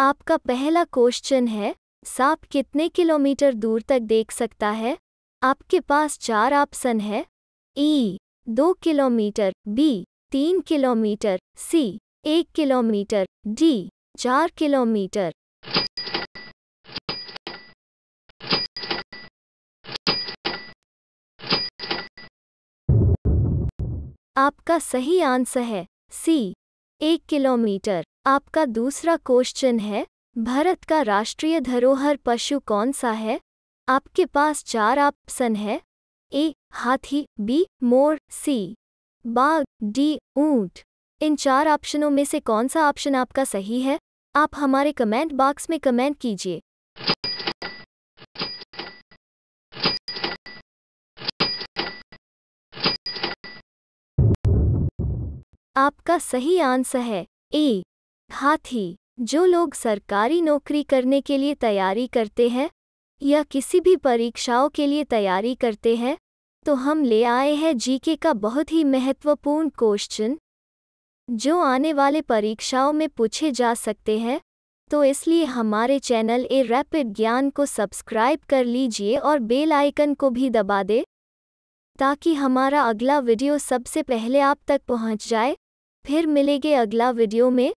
आपका पहला क्वेश्चन है सांप कितने किलोमीटर दूर तक देख सकता है आपके पास चार ऑप्शन है ई e, दो किलोमीटर बी तीन किलोमीटर सी एक किलोमीटर डी चार किलोमीटर आपका सही आंसर है सी एक किलोमीटर आपका दूसरा क्वेश्चन है भारत का राष्ट्रीय धरोहर पशु कौन सा है आपके पास चार ऑप्शन है ए हाथी बी मोर सी बाघ डी ऊंट इन चार ऑप्शनों में से कौन सा ऑप्शन आपका सही है आप हमारे कमेंट बॉक्स में कमेंट कीजिए आपका सही आंसर है ए हाथी जो लोग सरकारी नौकरी करने के लिए तैयारी करते हैं या किसी भी परीक्षाओं के लिए तैयारी करते हैं तो हम ले आए हैं जीके का बहुत ही महत्वपूर्ण क्वेश्चन जो आने वाले परीक्षाओं में पूछे जा सकते हैं तो इसलिए हमारे चैनल ए रैपिड ज्ञान को सब्सक्राइब कर लीजिए और बेल आइकन को भी दबा दे ताकि हमारा अगला वीडियो सबसे पहले आप तक पहुंच जाए फिर मिलेंगे अगला वीडियो में